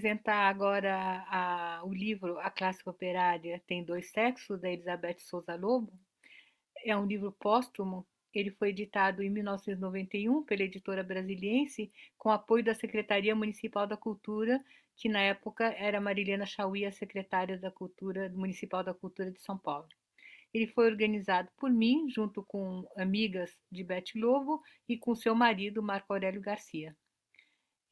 apresentar agora a, o livro A Clássica Operária Tem Dois Sexos, da Elizabeth Souza Lobo. É um livro póstumo. Ele foi editado em 1991 pela editora brasiliense, com apoio da Secretaria Municipal da Cultura, que na época era Marilena Chauí, a secretária da Cultura Municipal da Cultura de São Paulo. Ele foi organizado por mim, junto com amigas de Beth Lobo e com seu marido, Marco Aurélio Garcia.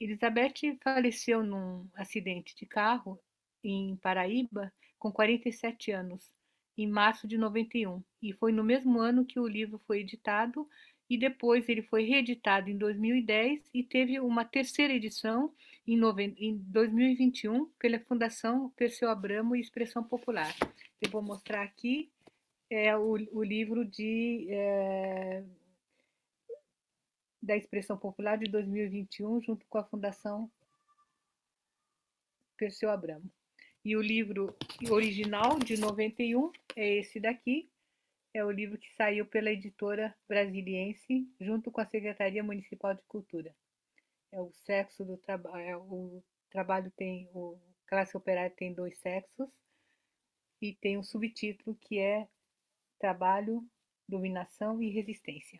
Elizabeth faleceu num acidente de carro em Paraíba com 47 anos, em março de 91, e foi no mesmo ano que o livro foi editado e depois ele foi reeditado em 2010 e teve uma terceira edição em, em 2021 pela Fundação Perseu Abramo e Expressão Popular. Eu vou mostrar aqui é, o, o livro de é, da Expressão Popular de 2021, junto com a Fundação Perseu Abramo. E o livro original de 91 é esse daqui, é o livro que saiu pela editora brasiliense, junto com a Secretaria Municipal de Cultura. É o sexo do trabalho, é o trabalho tem, o classe operária tem dois sexos, e tem um subtítulo que é Trabalho, Dominação e Resistência.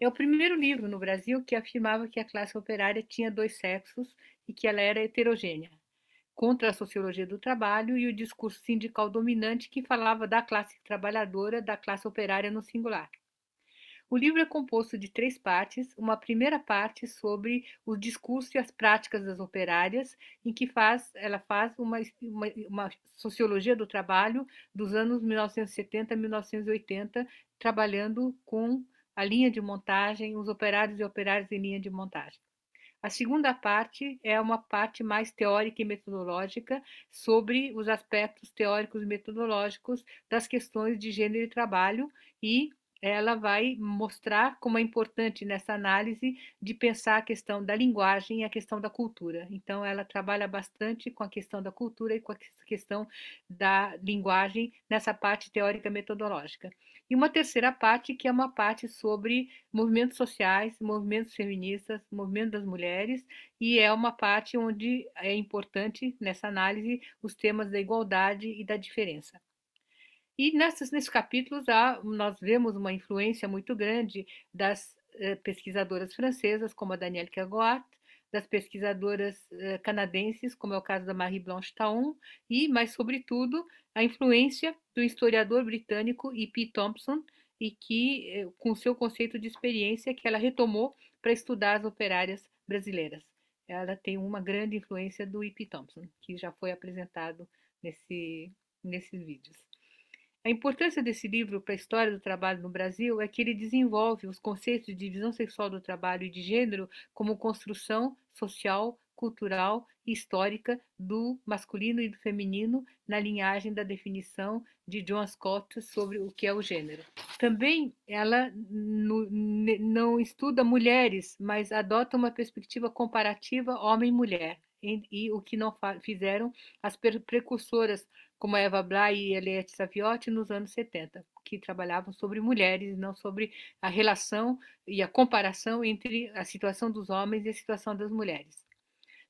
É o primeiro livro no Brasil que afirmava que a classe operária tinha dois sexos e que ela era heterogênea, contra a sociologia do trabalho e o discurso sindical dominante que falava da classe trabalhadora, da classe operária no singular. O livro é composto de três partes, uma primeira parte sobre o discurso e as práticas das operárias, em que faz, ela faz uma, uma, uma sociologia do trabalho dos anos 1970 a 1980, trabalhando com a linha de montagem, os operários e operárias em linha de montagem. A segunda parte é uma parte mais teórica e metodológica sobre os aspectos teóricos e metodológicos das questões de gênero e trabalho e ela vai mostrar como é importante nessa análise de pensar a questão da linguagem e a questão da cultura. Então, ela trabalha bastante com a questão da cultura e com a questão da linguagem nessa parte teórica metodológica. E uma terceira parte, que é uma parte sobre movimentos sociais, movimentos feministas, movimento das mulheres, e é uma parte onde é importante nessa análise os temas da igualdade e da diferença. E nessas, nesses capítulos há, nós vemos uma influência muito grande das eh, pesquisadoras francesas, como a Danielle Kergoat, das pesquisadoras eh, canadenses, como é o caso da Marie Blanche Taon, e, mais sobretudo, a influência do historiador britânico E.P. Thompson, e que, eh, com seu conceito de experiência, que ela retomou para estudar as operárias brasileiras. Ela tem uma grande influência do E.P. Thompson, que já foi apresentado nesse, nesses vídeos. A importância desse livro para a história do trabalho no Brasil é que ele desenvolve os conceitos de divisão sexual do trabalho e de gênero como construção social, cultural e histórica do masculino e do feminino na linhagem da definição de John Scott sobre o que é o gênero. Também ela no, não estuda mulheres, mas adota uma perspectiva comparativa homem-mulher e, e o que não fizeram as precursoras como Eva Bly e Eliette Saviotti nos anos 70, que trabalhavam sobre mulheres, não sobre a relação e a comparação entre a situação dos homens e a situação das mulheres.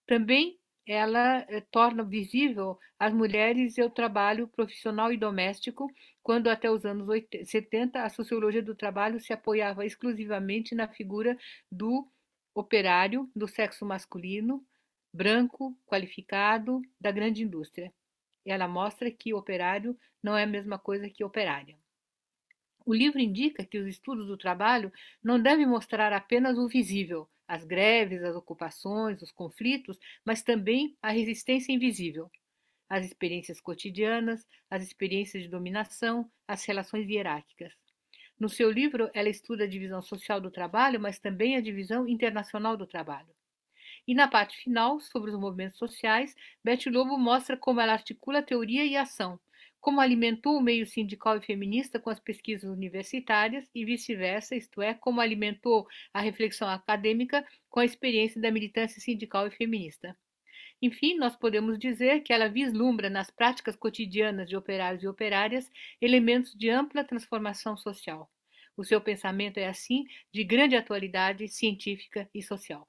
Também ela eh, torna visível as mulheres e o trabalho profissional e doméstico, quando até os anos 80, 70 a sociologia do trabalho se apoiava exclusivamente na figura do operário do sexo masculino, branco, qualificado, da grande indústria. Ela mostra que operário não é a mesma coisa que operária. O livro indica que os estudos do trabalho não devem mostrar apenas o visível, as greves, as ocupações, os conflitos, mas também a resistência invisível, as experiências cotidianas, as experiências de dominação, as relações hierárquicas. No seu livro, ela estuda a divisão social do trabalho, mas também a divisão internacional do trabalho. E na parte final, sobre os movimentos sociais, Beth Lobo mostra como ela articula teoria e ação, como alimentou o meio sindical e feminista com as pesquisas universitárias e vice-versa, isto é, como alimentou a reflexão acadêmica com a experiência da militância sindical e feminista. Enfim, nós podemos dizer que ela vislumbra nas práticas cotidianas de operários e operárias elementos de ampla transformação social. O seu pensamento é, assim, de grande atualidade científica e social.